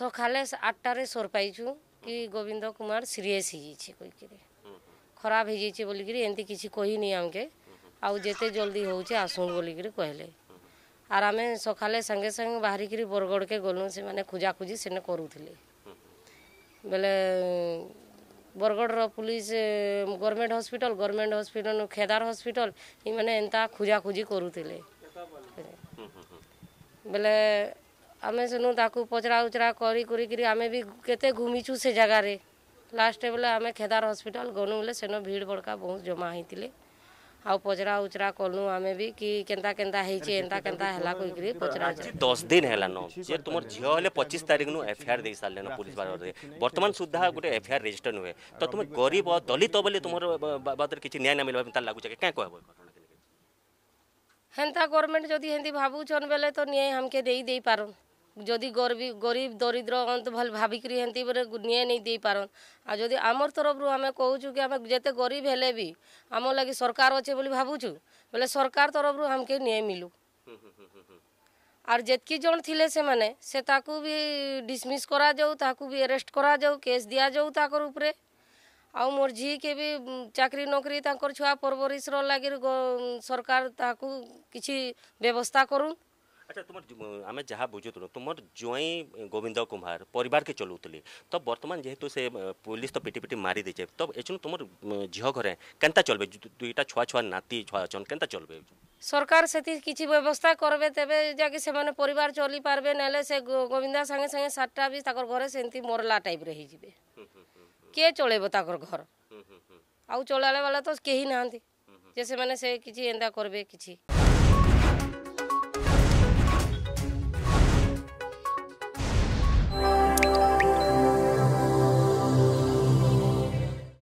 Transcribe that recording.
সকালে আটটারে সর পাইছু କି ଗୋବିନ୍ଦ কুমার ସିରିଏସ୍ হয়েছে କହିକିରି ଖରାପ ହେଇଯାଇଛି ବୋଲିକିରି ଏମିତି କିଛି କହିନି ଆମକେ ଆଉ ଯେତେ ଜଲ୍ଦି ହେଉଛି ଆସୁନ୍ ବୋଲିକିରି କହିଲେ ଆର୍ ଆମେ ସକାଳେ ସାଙ୍ଗେ ସାଙ୍ଗେ ବାହାରିକିରି ବରଗଡ଼କେ ଗଲୁ ସେମାନେ ଖୋଜାଖୋଜି ସେନେ କରୁଥିଲେ ବେଲେ ବରଗଡ଼ର police government hospital government hospital ଖେଦାର ହସ୍ପିଟାଲ ଇମାନେ ଏନ୍ତା ଖୋଜାଖୋଜି କରୁଥିଲେ ବେଲେ आम सेनु पचरा उचरा करी करी करी भी केते घूमीचू से जगार लास्ट बेले आमे खेदार हॉस्पिटल गलू बोले सेनो भीड़ भड़का बहुत जमा ही आ पचरा उचरा कलु आम भी कि केंता केंता हे छे दिन हला नो जे तुमर झियो हले एफआईआर देई सालले नो पुलिस बार रे वर्तमान सुद्धा एफआईआर रजिस्टर नु तो तुम गरीब दलित बोले तुमर बातर किछ न्याय न मिलबा ता लागु छे के गवर्नमेंट जदी हेंदी भाबु बेले तो न्याय हमके देई देई पारो যদি গরিব গরিব দরিদ্র ভাল ভাবিকি হেন্তি বলে নিয়ে নেই দিয়ে পারন আর যদি আমার তরফর আমি কৌছু কি আমি যেতে গরিব হলে বি আমার লাগে সরকার অছে বলে ভাবুছু বলে সরকার তরফর আমাকে নিয়ে মিলু আর যেতকি জন থিলে সেমানে সে তাকু বি ডিসমিস করা যাও তাকু বি এরেস্ট করা যাও কেস দিয়া যাও তাকর উপরে ଆଉ ମୋର ଝିଅକେ বি চাকরি নকরি ତାଙ୍କର ছুয়া ପରବରିଶର ଲାଗି সরকার ତାହାକୁ কিছু ব্যবস্থা করুন আচ্ছা তোমার আমি যা বুঝুলু তোমার জ্বঁই গোবিন্দ কুমার পরিবার পরিবারকে চলাউলে তো বর্তমান যেহেতু সে পুলিশ তো পিটি পিটি মারি দিয়েছে তো এছুন তোমার ঝিও ঘরে কেনতা চলবে দুইটা ছুয়া ছুয়া নাতি ছুয়া অছন কেনতা চলবে সরকার সেটি কিছু ব্যবস্থা করবে তবে যাকে সেমানে পরিবার চলি পারবে নাহলে সে গোবিন্দা সাঙ্গে সাঙ্গে সাতটা বি তাকর ঘরে সেমতি মরলা টাইপ টাইপরে হয়েযিবে কে চলাইব তাকর ঘর আউ চলালে বেলা তো কেহি নাহান্তি যে সেমানে সে কিছু এন্দা করবে কিছু